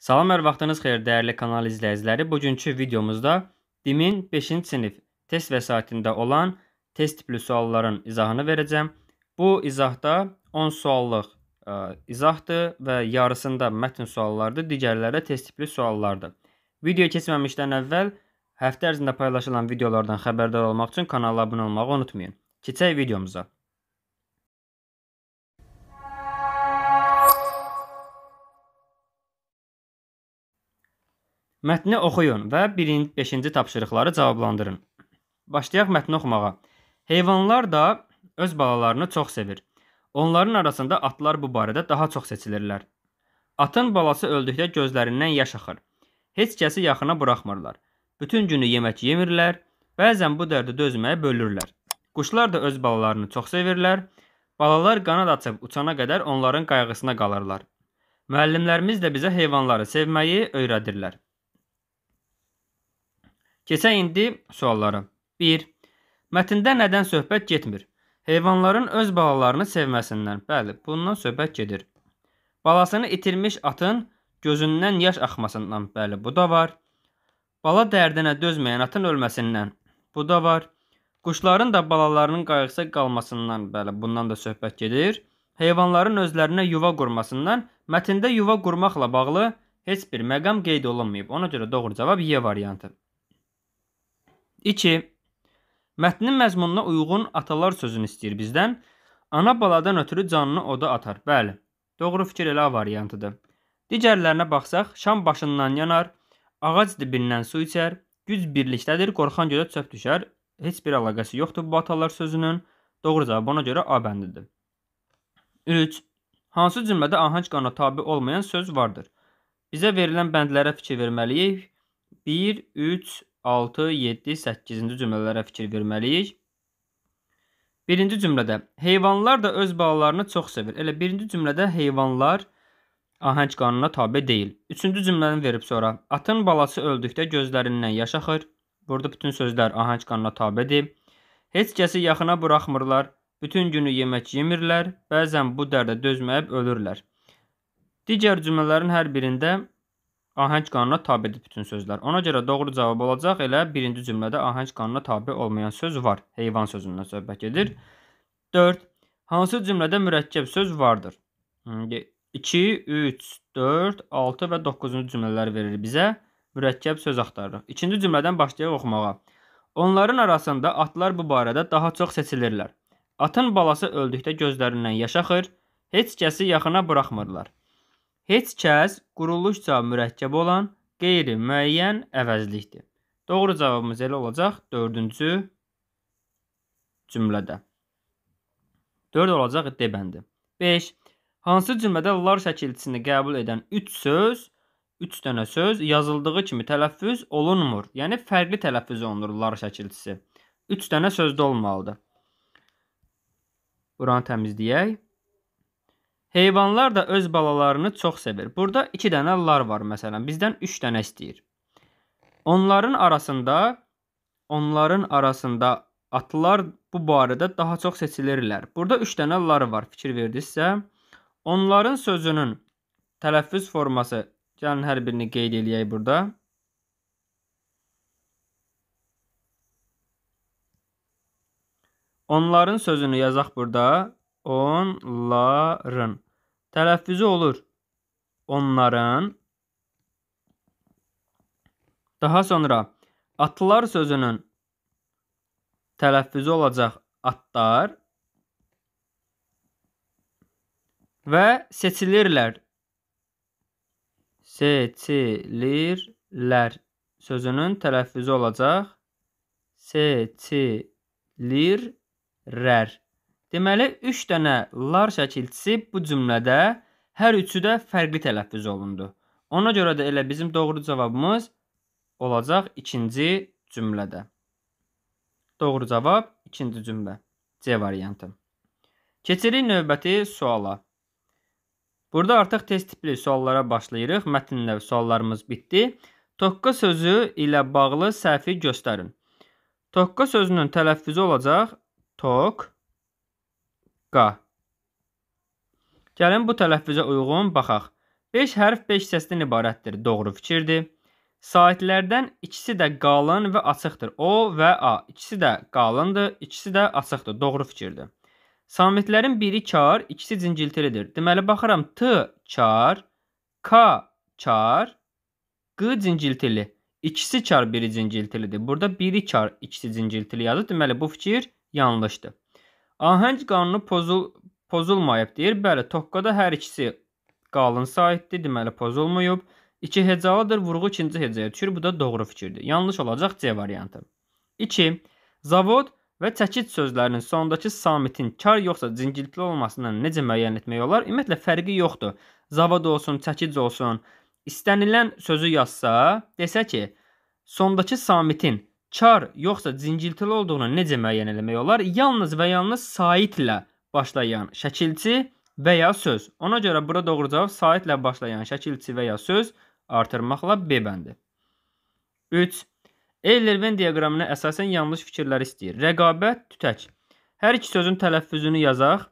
Salam, hər vaxtınız xeyir dəyərli kanal izləyiciləri. Bugünkü videomuzda DİM-in 5-ci sinif test vəsaitində olan test tipli sualların izahını verəcəm. Bu izahda 10 suallıq ə, e, izahdır və yarısında mətn suallardır, digərləri test tipli suallardır. Video keçməmişdən əvvəl həftə ərzində paylaşılan videolardan xəbərdar olmaq üçün kanala abunə olmağı unutmayın. Keçək videomuza. Mətni oxuyun və 1-5-ci tapşırıqları cavablandırın. Başlayaq mətni oxumağa. Heyvanlar da öz balalarını çox sevir. Onların arasında atlar bu barədə daha çox seçilirlər. Atın balası öldükdə gözlərindən yaş axır. Heç kəsi yaxına buraxmırlar. Bütün günü yemək yemirlər, bəzən bu dərdə dözməyə bölürlər. Quşlar da öz balalarını çox sevirlər. Balalar qanad açıb uçana qədər onların qayğısına qalırlar. Müəllimlərimiz də bizə heyvanları sevməyi öyrədirlər. Keçək indi suallara. 1. Mətndə nədən söhbət getmir? Heyvanların öz balalarını sevməsindən. Bəli, bundan söhbət gedir. Balasını itirmiş atın gözündən yaş axmasından. Bəli, bu da var. Bala dərdinə dözməyən atın ölməsindən. Bu da var. Quşların da balalarının qayıqsa qalmasından. Bəli, bundan da söhbət gedir. Heyvanların özlərinə yuva qurmasından. Mətndə yuva qurmaqla bağlı heç bir məqam qeyd olunmayıb. Ona görə doğru cavab Y variantı. 2. Mətnin məzmununa uyğun atalar sözünü istəyir bizdən. Ana baladan ötürü canını oda atar. Bəli. Doğru fikir elə variantıdır. Digərlərinə baxsaq, şam başından yanar, ağac dibindən su içər, güc birlikdədir, qorxan gözə çöp düşər. Heç bir əlaqəsi yoxdur bu atalar sözünün. Doğru cavab ona görə A bəndidir. 3. Hansı cümlədə ahəng qana tabe olmayan söz vardır? Bizə verilən bəndlərə fikir verməliyik. 1, 3, 6, 7, 8-ci cümlələrə fikir verməliyik. Birinci cümlədə heyvanlar da öz balalarını çox sevir. Elə birinci cümlədə heyvanlar ahəng qanuna tabe deyil. Üçüncü cümləni verib sonra atın balası öldükdə gözlərindən yaş axır. Burada bütün sözlər ahəng qanuna tabedir. Heç kəsi yaxına buraxmırlar. Bütün günü yemək yemirlər. Bəzən bu dərdə dözməyib ölürlər. Digər cümlələrin hər birində ahəng qanuna tabedir bütün sözlər. Ona görə doğru cavab olacaq elə birinci cümlədə ahəng qanuna tabe olmayan söz var. Heyvan sözündən söhbət gedir. 4. Hansı cümlədə mürəkkəb söz vardır? 2, 3, 4, 6 və 9-cu cümlələr verir bizə. Mürəkkəb söz axtarırıq. İkinci cümlədən başlayaq oxumağa. Onların arasında atlar bu barədə daha çox seçilirlər. Atın balası öldükdə gözlərindən yaş axır, heç kəsi yaxına buraxmırlar. Heç kəs quruluşca mürəkkəb olan qeyri-müəyyən əvəzlikdir. Doğru cavabımız elə olacaq 4-cü cümlədə. 4 olacaq D bəndi. 5. Hansı cümlədə lar şəkilçisini qəbul edən 3 söz, 3 dənə söz yazıldığı kimi tələffüz olunmur. Yəni fərqli tələffüz olunur lar şəkilçisi. 3 dənə sözdə olmalıdır. Buranı təmizləyək. Heyvanlar da öz balalarını çox sevir. Burada 2 dənə lar var məsələn. Bizdən 3 dənə istəyir. Onların arasında onların arasında atlar bu barədə daha çox seçilirlər. Burada 3 dənə lar var. Fikir verdinizsə, onların sözünün tələffüz forması gəlin hər birini qeyd eləyək burada. Onların sözünü yazaq burada. Onların. Tələffüzü olur. Onların. Daha sonra atlar sözünün tələffüzü olacaq atlar və seçilirlər. Seçilirlər sözünün tələffüzü olacaq seçilirlər. Deməli, 3 dənə lar şəkilçisi bu cümlədə hər üçü də fərqli tələffüz olundu. Ona görə də elə bizim doğru cavabımız olacaq ikinci cümlədə. Doğru cavab ikinci cümlə. C variantı. Keçirik növbəti suala. Burada artıq test tipli suallara başlayırıq. Mətnlə suallarımız bitdi. Tokka sözü ilə bağlı səhvi göstərin. Tokka sözünün tələffüzü olacaq tok, Q. Gəlin bu tələffüzə uyğun baxaq. 5 hərf 5 səsdən ibarətdir. Doğru fikirdir. Saitlərdən ikisi də qalın və açıqdır. O və A. İkisi də qalındır, ikisi də açıqdır. Doğru fikirdir. Samitlərin biri kar, ikisi cingiltilidir. Deməli, baxıram, T kar, K kar, Q cingiltili. İkisi kar, biri cingiltilidir. Burada biri kar, ikisi cingiltili yazır. Deməli, bu fikir yanlışdır. Ahəng qanunu pozul pozulmayıb deyir. Bəli, tokkada hər ikisi qalın saitdir, deməli pozulmayıb. 2 hecalıdır, vurğu ikinci hecaya düşür. Bu da doğru fikirdir. Yanlış olacaq C variantı. 2. Zavod və çəkid sözlərinin sonundakı samitin kar yoxsa cingiltli olmasından necə müəyyən etmək olar? Ümumiyyətlə fərqi yoxdur. Zavod olsun, çəkid olsun. İstənilən sözü yazsa, desə ki, sondakı samitin çar yoxsa zingiltili olduğunu necə müəyyən eləmək olar? Yalnız və yalnız saitlə başlayan şəkilçi və ya söz. Ona görə bura doğru cavab saitlə başlayan şəkilçi və ya söz artırmaqla B bəndi. 3. Eylerven diaqramına əsasən yanlış fikirləri istəyir. Rəqabət, tütək. Hər iki sözün tələffüzünü yazaq.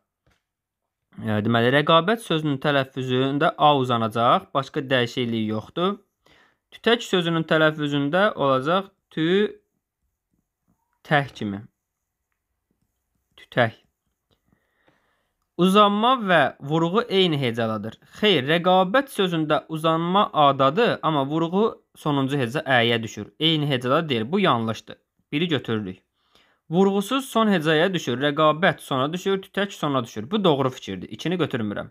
E, deməli, rəqabət sözünün tələffüzündə A uzanacaq, başqa dəyişiklik yoxdur. Tütək sözünün tələffüzündə olacaq tü Tək kimi. Tütək. Uzanma və vurğu eyni hecadadır. Xeyr, rəqabət sözündə uzanma adadır, amma vurğu sonuncu heca əyə düşür. Eyni hecada deyil, bu yanlışdır. Biri götürürük. Vurğusuz son hecaya düşür, rəqabət sona düşür, tütək sona düşür. Bu doğru fikirdir. İkini götürmürəm.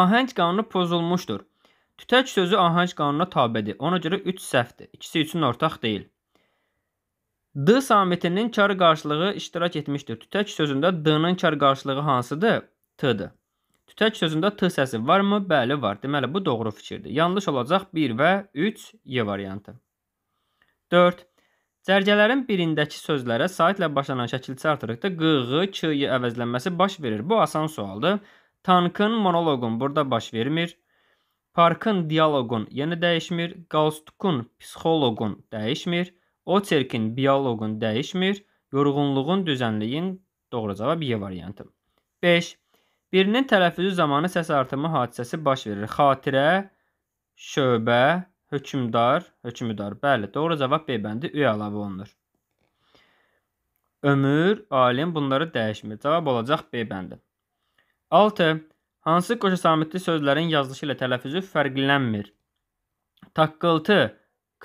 Ahəng qanunu pozulmuşdur. Tütək sözü ahəng qanununa tabedir. Ona görə 3 səhvdir. İkisi üçün ortaq deyil. D samitinin kar qarşılığı iştirak etmişdir. Tütək sözündə D-nın kar qarşılığı hansıdır? T-dır. Tütək sözündə T səsi varmı? Bəli, var. Deməli, bu doğru fikirdir. Yanlış olacaq 1 və 3 Y variantı. 4. Cərgələrin birindəki sözlərə saitlə başlanan şəkil çartırıqda q, q, ç y əvəzlənməsi baş verir. Bu asan sualdır. Tankın monoloqun burada baş vermir. Parkın dialoqun yenə dəyişmir. Qalstukun psixoloqun dəyişmir. O çerkin bioloqun dəyişmir, yorğunluğun düzənliyin doğru cavab Y variantı. 5. Birinin tələffüzü zamanı səs artımı hadisəsi baş verir. Xatirə, şöbə, hökmdar, hökmdar. Bəli, doğru cavab B bəndi üy əlavə olunur. Ömür, alim bunları dəyişmir. Cavab olacaq B bəndi. 6. Hansı qoşa samitli sözlərin yazılışı ilə tələffüzü fərqlənmir? Taqqıltı,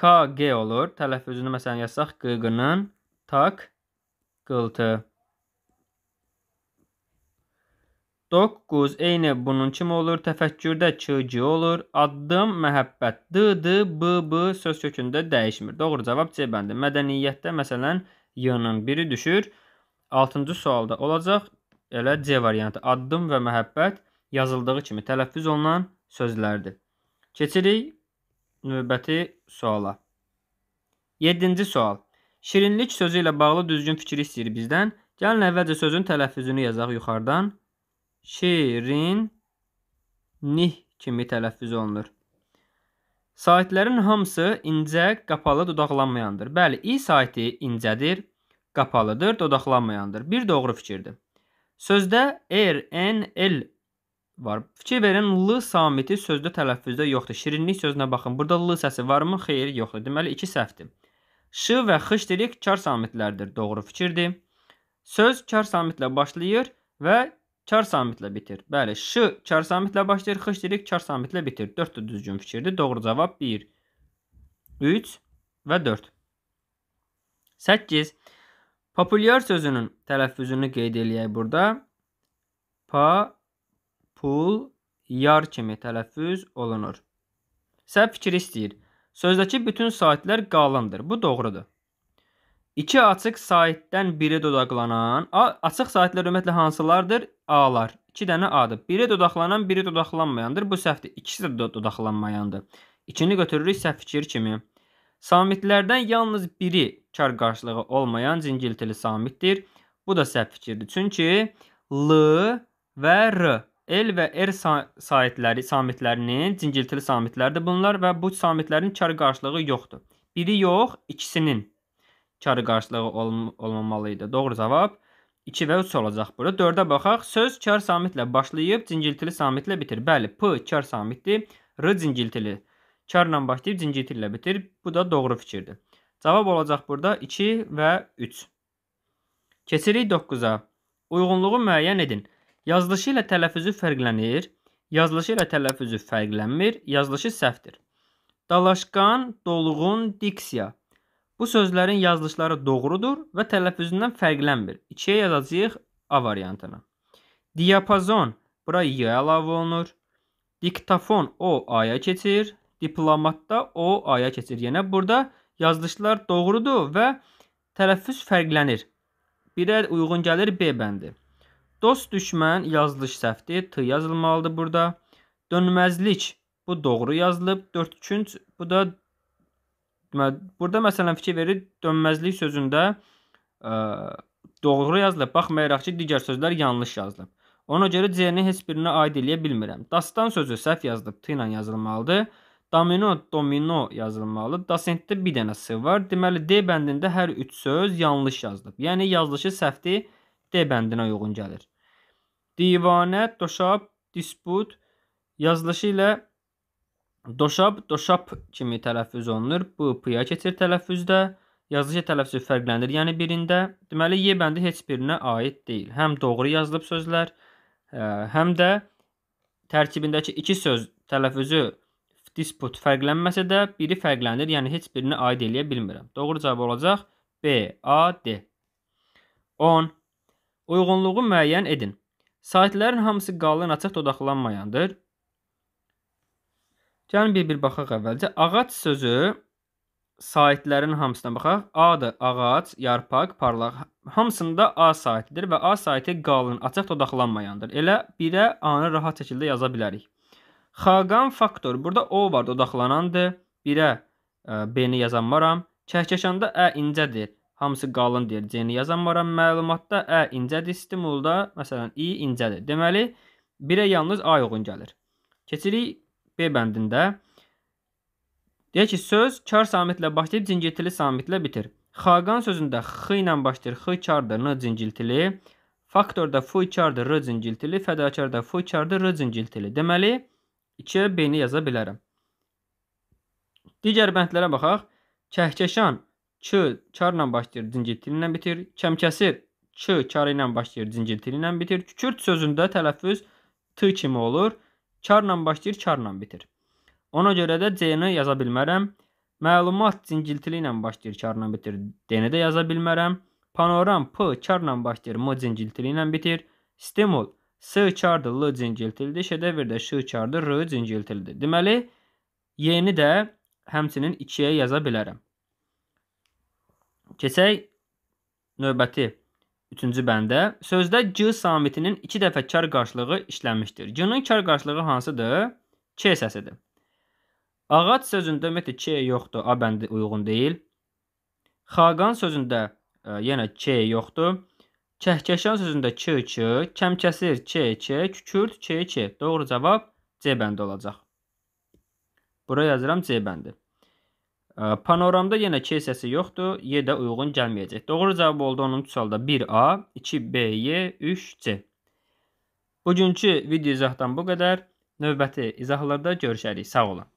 KG olur. Tələffüzünü məsələn yazsaq qığının tak qıltı. 9 eyni bunun kimi olur. Təfəkkürdə çığcı olur. Addım məhəbbət d-d b-b söz kökündə dəyişmir. Doğru cavab C bəndi. Mədəniyyətdə məsələn y-nın biri düşür. 6-cı sualda olacaq. Elə C variantı. Addım və məhəbbət yazıldığı kimi tələffüz olunan sözlərdir. Keçirik növbəti suala. 7-ci sual. Şirinlik sözü ilə bağlı düzgün fikir istəyir bizdən. Gəlin əvvəlcə sözün tələffüzünü yazaq yuxarıdan. Şirin nih kimi tələffüz olunur. Saitlərin hamısı incə, qapalı, dodaqlanmayandır. Bəli, i saiti incədir, qapalıdır, dodaqlanmayandır. Bir doğru fikirdir. Sözdə er, en, el var. Fikir verin, l samiti sözdə tələffüzdə yoxdur. Şirinlik sözünə baxın. Burada l səsi varmı? Xeyr, yoxdur. Deməli iki səhvdir. Ş və x deyirik kar samitlərdir. Doğru fikirdir. Söz kar samitlə başlayır və kar samitlə bitir. Bəli, ş kar samitlə başlayır, x deyirik kar samitlə bitir. 4 də düzgün fikirdir. Doğru cavab 1, 3 və 4. 8. Populyar sözünün tələffüzünü qeyd eləyək burada. Pa hul yar kimi tələffüz olunur. Səhv fikri istəyir. Sözdəki bütün saitlər qalındır. Bu doğrudur. İki açıq saitdən biri dodaqlanan, açıq saitlər ümumiyyətlə hansılardır? A-lar. 2 dənə A-dır. Biri dodaqlanan, biri dodaqlanmayandır. Bu səhvdir. İkisi də dodaqlanmayandır. İkini götürürük səhv fikir kimi. Samitlərdən yalnız biri kar qarşılığı olmayan cingiltili samitdir. Bu da səhv fikirdir. Çünki L və R L və R saytləri samitlərinin cingiltili samitlərdir bunlar və bu samitlərin kar qarşılığı yoxdur. Biri yox, ikisinin kar qarşılığı olm olmamalı idi. Doğru cavab 2 və 3 olacaq bura. 4-ə baxaq. Söz kar samitlə başlayıb cingiltili samitlə bitir. Bəli, P kar samitdir. R cingiltili. Karla başlayıb cingiltili ilə bitir. Bu da doğru fikirdir. Cavab olacaq burada 2 və 3. Keçirik 9-a. Uyğunluğu müəyyən edin. Yazılışı ilə tələffüzü fərqlənir. Yazılışı ilə tələffüzü fərqlənmir. Yazılışı səhvdir. Dalaşqan, dolğun, diksiya. Bu sözlərin yazılışları doğrudur və tələffüzündən fərqlənmir. 2-yə yazacağıq A variantını. Diapazon bura Y əlavə olunur. Diktafon O A-ya keçir. Diplomatda O A-ya keçir. Yenə burada yazılışlar doğrudur və tələffüz fərqlənir. Birə uyğun gəlir B bəndi. Dost düşmən yazılış səhvdir. T yazılmalıdır burada. Dönməzlik bu doğru yazılıb. 4-3 bu da burada məsələn fikir verir dönməzlik sözündə ə, doğru yazılıb. Baxmayaraq ki, digər sözlər yanlış yazılıb. Ona görə C-ni heç birinə aid eləyə bilmirəm. Dastan sözü səhv yazılıb, T ilə yazılmalıdır. Domino, domino yazılmalı. Dasentdə bir dənə S var. Deməli D bəndində hər 3 söz yanlış yazılıb. Yəni yazılışı səhvdir. D bəndinə uyğun gəlir. Divanə, doşab, disput yazılışı ilə doşab, doşab kimi tələffüz olunur. Bu p-ya keçir tələffüzdə. Yazılışı tələffüzü fərqlənir, yəni birində. Deməli, y bəndi heç birinə aid deyil. Həm doğru yazılıb sözlər, e, həm də tərkibindəki iki söz tələffüzü disput fərqlənməsə də biri fərqlənir, yəni heç birinə aid eləyə bilmirəm. Doğru cavab olacaq B, A, D. 10. Uyğunluğu müəyyən edin. Saitlərin hamısı qalın açıq dodaqlanmayandır. Gəlin bir-bir baxaq əvvəlcə. Ağac sözü saitlərin hamısına baxaq. A-dır ağac, yarpaq, parlaq. Hamısında A saitidir və A saiti qalın, açıq dodaqlanmayandır. Elə birə A-nı rahat şəkildə yaza bilərik. Xaqan faktor. Burada O var, dodaqlanandır. Birə e, B-ni yazanmaram. Kəhkəşanda Ə incədir hamısı qalın C-ni yazammaram. Məlumatda ə incədir, stimulda məsələn i incədir. Deməli, 1-ə yalnız a uyğun gəlir. Keçirik B bəndində. Deyək ki, söz kar samitlə başlayıb cingiltili samitlə bitir. Xaqan sözündə x ilə başlayır, x kardır, n cingiltili. Faktorda f kardır, r cingiltili. Fədakarda f kardır, r cingiltili. Deməli, 2-ə b-ni yaza bilərəm. Digər bəndlərə baxaq. Kəhkəşan Ç karla başlayır, zincir tili ilə bitir. Kəmkəsir ç karı ilə başlayır, zincir tili ilə bitir. Kükürt sözündə tələffüz t kimi olur. Karla başlayır, karla bitir. Ona görə də c-ni yaza bilmərəm. Məlumat cingiltili ilə başlayır, karla bitir. D-ni də yaza bilmərəm. Panoram p karla başlayır, m cingiltili ilə bitir. Stimul s kardır, l cingiltilidir. Şedevr də ş kardır, r cingiltilidir. Deməli, y-ni də həmçinin 2-yə yaza bilərəm. Keçək növbəti üçüncü bəndə. Sözdə G samitinin iki dəfə kar qarşılığı işlənmişdir. G-nin kar qarşılığı hansıdır? K səsidir. Ağac sözündə ümumiyyətlə K yoxdur, A bəndi uyğun deyil. Xaqan sözündə ə, e, yenə K yoxdur. Kəhkəşan sözündə k, k, kəmkəsir k, k, kükürt k, k. Doğru cavab C bəndi olacaq. Bura yazıram C bəndi. Panoramda yenə K səsi yoxdur, Y də uyğun gəlməyəcək. Doğru cavab oldu onun sualda 1A, 2BY, 3C. Bugünkü video izahdan bu qədər. Növbəti izahlarda görüşərik. Sağ olun.